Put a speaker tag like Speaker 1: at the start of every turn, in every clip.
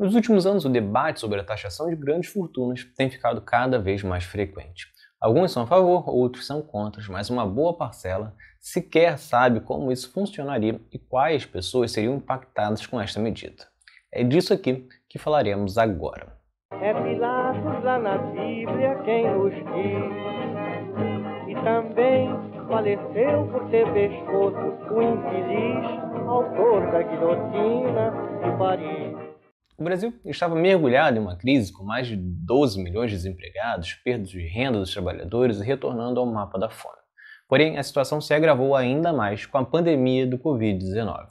Speaker 1: Nos últimos anos, o debate sobre a taxação de grandes fortunas tem ficado cada vez mais frequente. Alguns são a favor, outros são contra, mas uma boa parcela sequer sabe como isso funcionaria e quais pessoas seriam impactadas com esta medida. É disso aqui que falaremos agora. É Pilatos lá na Bíblia quem nos diz, e também faleceu por ter pescoço o infeliz autor da guilhotina de Paris. O Brasil estava mergulhado em uma crise com mais de 12 milhões de desempregados, perdas de renda dos trabalhadores e retornando ao mapa da fome. Porém, a situação se agravou ainda mais com a pandemia do Covid-19.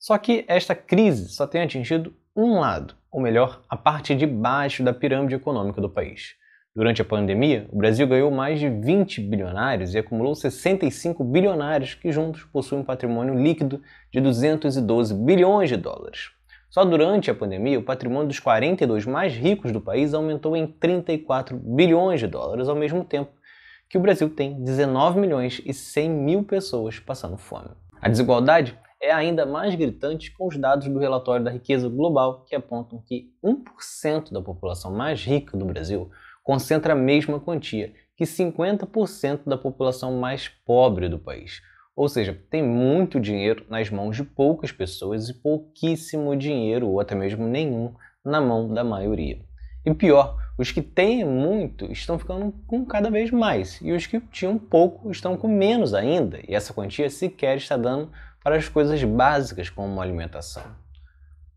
Speaker 1: Só que esta crise só tem atingido um lado, ou melhor, a parte de baixo da pirâmide econômica do país. Durante a pandemia, o Brasil ganhou mais de 20 bilionários e acumulou 65 bilionários que juntos possuem um patrimônio líquido de 212 bilhões de dólares. Só durante a pandemia, o patrimônio dos 42 mais ricos do país aumentou em 34 bilhões de dólares, ao mesmo tempo que o Brasil tem 19 milhões e 100 mil pessoas passando fome. A desigualdade é ainda mais gritante com os dados do relatório da riqueza global que apontam que 1% da população mais rica do Brasil concentra a mesma quantia que 50% da população mais pobre do país, ou seja, tem muito dinheiro nas mãos de poucas pessoas e pouquíssimo dinheiro, ou até mesmo nenhum, na mão da maioria. E pior, os que têm muito estão ficando com cada vez mais, e os que tinham pouco estão com menos ainda, e essa quantia sequer está dando para as coisas básicas como alimentação.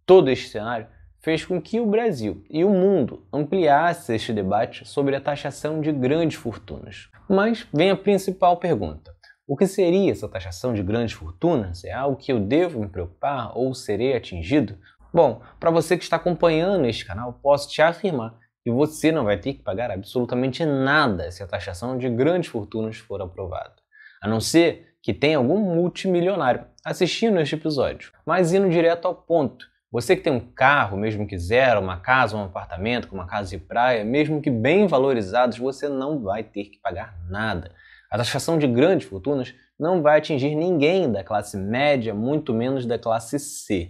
Speaker 1: Todo este cenário fez com que o Brasil e o mundo ampliassem este debate sobre a taxação de grandes fortunas. Mas vem a principal pergunta: o que seria essa taxação de grandes fortunas? É algo que eu devo me preocupar ou serei atingido? Bom, para você que está acompanhando este canal, posso te afirmar que você não vai ter que pagar absolutamente nada se a taxação de grandes fortunas for aprovada, a não ser que tenha algum multimilionário assistindo este episódio. Mas indo direto ao ponto, você que tem um carro, mesmo que zero, uma casa, um apartamento, uma casa de praia, mesmo que bem valorizados, você não vai ter que pagar nada. A taxação de grandes fortunas não vai atingir ninguém da classe média, muito menos da classe C.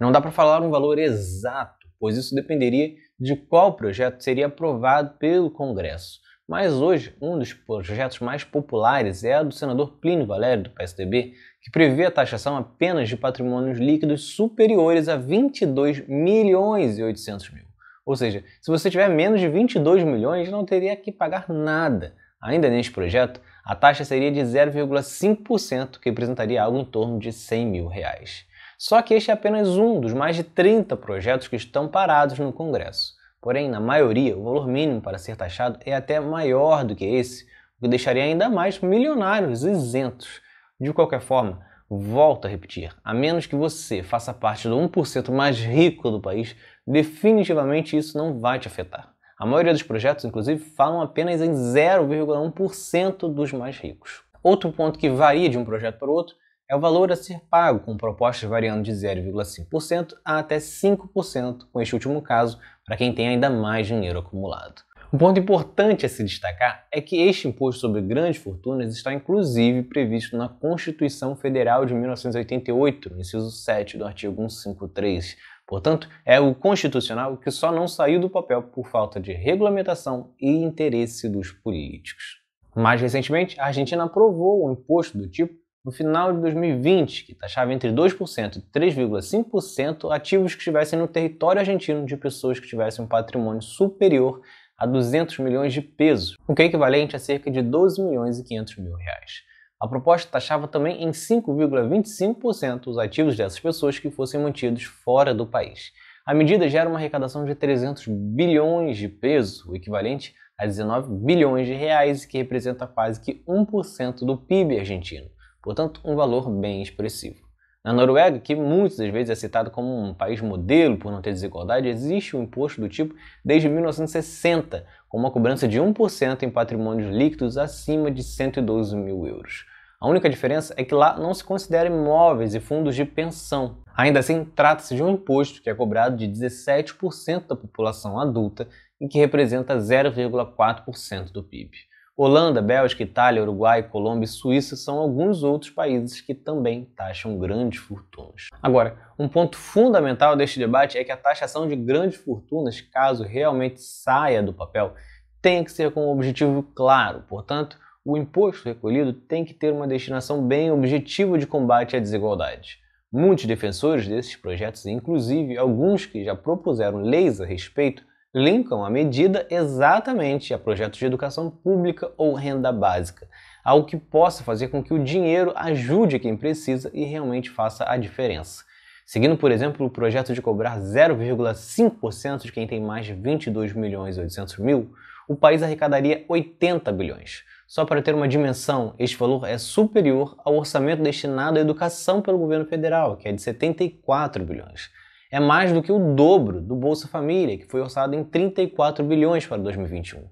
Speaker 1: Não dá para falar um valor exato, pois isso dependeria de qual projeto seria aprovado pelo Congresso. Mas hoje, um dos projetos mais populares é a do senador Plínio Valério, do PSDB, que prevê a taxação apenas de patrimônios líquidos superiores a 22 milhões e 800 mil. Ou seja, se você tiver menos de 22 milhões, não teria que pagar nada. Ainda neste projeto, a taxa seria de 0,5%, que representaria algo em torno de 100 mil reais. Só que este é apenas um dos mais de 30 projetos que estão parados no Congresso. Porém, na maioria, o valor mínimo para ser taxado é até maior do que esse, o que deixaria ainda mais milionários isentos. De qualquer forma, volto a repetir, a menos que você faça parte do 1% mais rico do país, definitivamente isso não vai te afetar. A maioria dos projetos, inclusive, falam apenas em 0,1% dos mais ricos. Outro ponto que varia de um projeto para outro é o valor a ser pago, com propostas variando de 0,5% a até 5%, com este último caso, para quem tem ainda mais dinheiro acumulado. Um ponto importante a se destacar é que este imposto sobre grandes fortunas está inclusive previsto na Constituição Federal de 1988, inciso 7 do artigo 153, Portanto, é o constitucional que só não saiu do papel por falta de regulamentação e interesse dos políticos. Mais recentemente, a Argentina aprovou um imposto do tipo no final de 2020, que taxava entre 2% e 3,5% ativos que estivessem no território argentino de pessoas que tivessem um patrimônio superior a 200 milhões de pesos, o que é equivalente a cerca de 12 milhões e 500 mil reais. A proposta taxava também em 5,25% os ativos dessas pessoas que fossem mantidos fora do país. A medida gera uma arrecadação de 300 bilhões de pesos, o equivalente a 19 bilhões de reais, que representa quase que 1% do PIB argentino, portanto, um valor bem expressivo. Na Noruega, que muitas das vezes é citado como um país modelo por não ter desigualdade, existe um imposto do tipo desde 1960, com uma cobrança de 1% em patrimônios líquidos acima de 112 mil euros. A única diferença é que lá não se considera imóveis e fundos de pensão. Ainda assim, trata-se de um imposto que é cobrado de 17% da população adulta e que representa 0,4% do PIB. Holanda, Bélgica, Itália, Uruguai, Colômbia e Suíça são alguns outros países que também taxam grandes fortunas. Agora, um ponto fundamental deste debate é que a taxação de grandes fortunas, caso realmente saia do papel, tem que ser com um objetivo claro. Portanto, o imposto recolhido tem que ter uma destinação bem objetiva de combate à desigualdade. Muitos defensores desses projetos, inclusive alguns que já propuseram leis a respeito, linkam a medida exatamente a projetos de educação pública ou renda básica, algo que possa fazer com que o dinheiro ajude quem precisa e realmente faça a diferença. Seguindo, por exemplo, o projeto de cobrar 0,5% de quem tem mais de 22 milhões e 800 mil, o país arrecadaria 80 bilhões. Só para ter uma dimensão, este valor é superior ao orçamento destinado à educação pelo governo federal, que é de 74 bilhões. É mais do que o dobro do Bolsa Família, que foi orçado em 34 bilhões para 2021.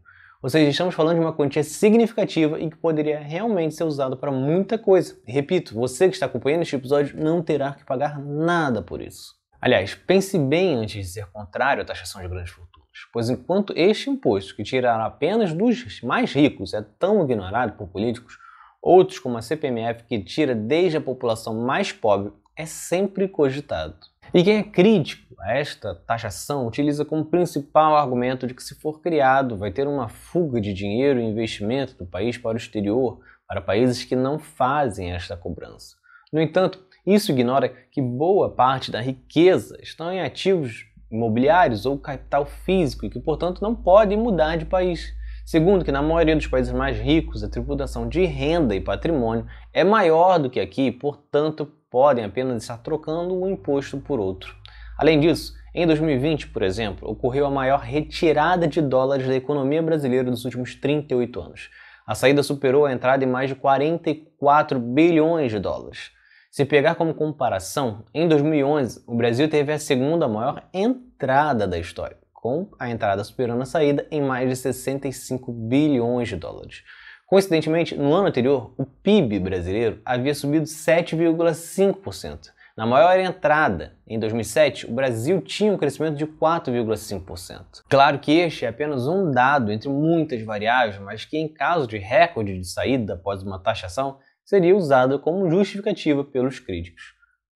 Speaker 1: Ou seja, estamos falando de uma quantia significativa e que poderia realmente ser usado para muita coisa. E repito, você que está acompanhando este episódio não terá que pagar nada por isso. Aliás, pense bem antes de ser contrário à taxação de grandes fortunas pois enquanto este imposto, que tirará apenas dos mais ricos, é tão ignorado por políticos, outros, como a CPMF, que tira desde a população mais pobre, é sempre cogitado. E quem é crítico a esta taxação utiliza como principal argumento de que, se for criado, vai ter uma fuga de dinheiro e investimento do país para o exterior, para países que não fazem esta cobrança. No entanto, isso ignora que boa parte da riqueza está em ativos imobiliários ou capital físico e que, portanto, não podem mudar de país. Segundo, que na maioria dos países mais ricos, a tributação de renda e patrimônio é maior do que aqui, portanto, podem apenas estar trocando um imposto por outro. Além disso, em 2020, por exemplo, ocorreu a maior retirada de dólares da economia brasileira dos últimos 38 anos. A saída superou a entrada em mais de 44 bilhões de dólares. Se pegar como comparação, em 2011 o Brasil teve a segunda maior entrada entrada da história, com a entrada superando a saída em mais de 65 bilhões de dólares. Coincidentemente, no ano anterior, o PIB brasileiro havia subido 7,5%. Na maior entrada, em 2007, o Brasil tinha um crescimento de 4,5%. Claro que este é apenas um dado entre muitas variáveis, mas que em caso de recorde de saída após uma taxação, seria usado como justificativa pelos críticos.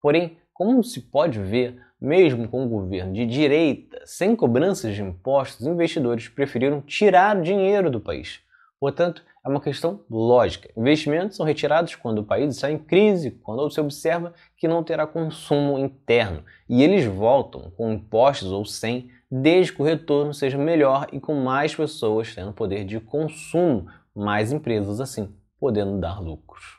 Speaker 1: Porém, como se pode ver, mesmo com o governo de direita, sem cobranças de impostos, investidores preferiram tirar dinheiro do país. Portanto, é uma questão lógica. Investimentos são retirados quando o país está em crise, quando se observa que não terá consumo interno, e eles voltam, com impostos ou sem, desde que o retorno seja melhor e com mais pessoas tendo poder de consumo, mais empresas assim podendo dar lucros.